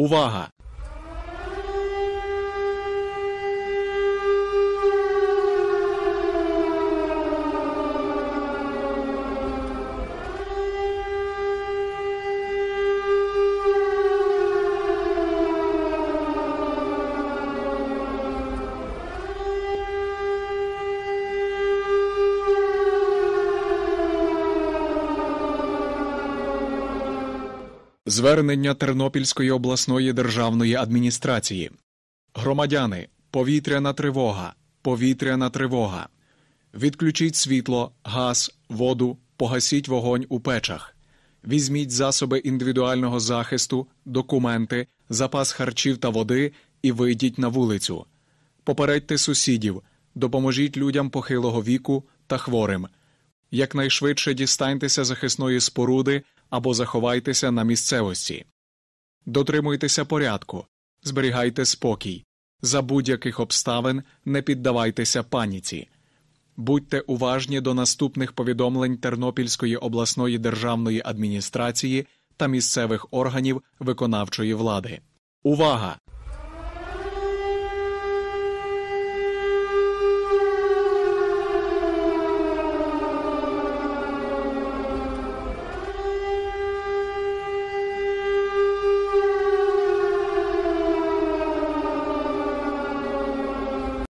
Увага! Звернення Тернопільської обласної державної адміністрації. Громадяни, повітряна тривога, повітряна тривога. Відключіть світло, газ, воду, погасіть вогонь у печах. Візьміть засоби індивідуального захисту, документи, запас харчів та води і вийдіть на вулицю. Попередьте сусідів, допоможіть людям похилого віку та хворим. Якнайшвидше дістаньтеся захисної споруди або заховайтеся на місцевості. Дотримуйтеся порядку, зберігайте спокій, за будь-яких обставин не піддавайтеся паніці. Будьте уважні до наступних повідомлень Тернопільської обласної державної адміністрації та місцевих органів виконавчої влади. Увага!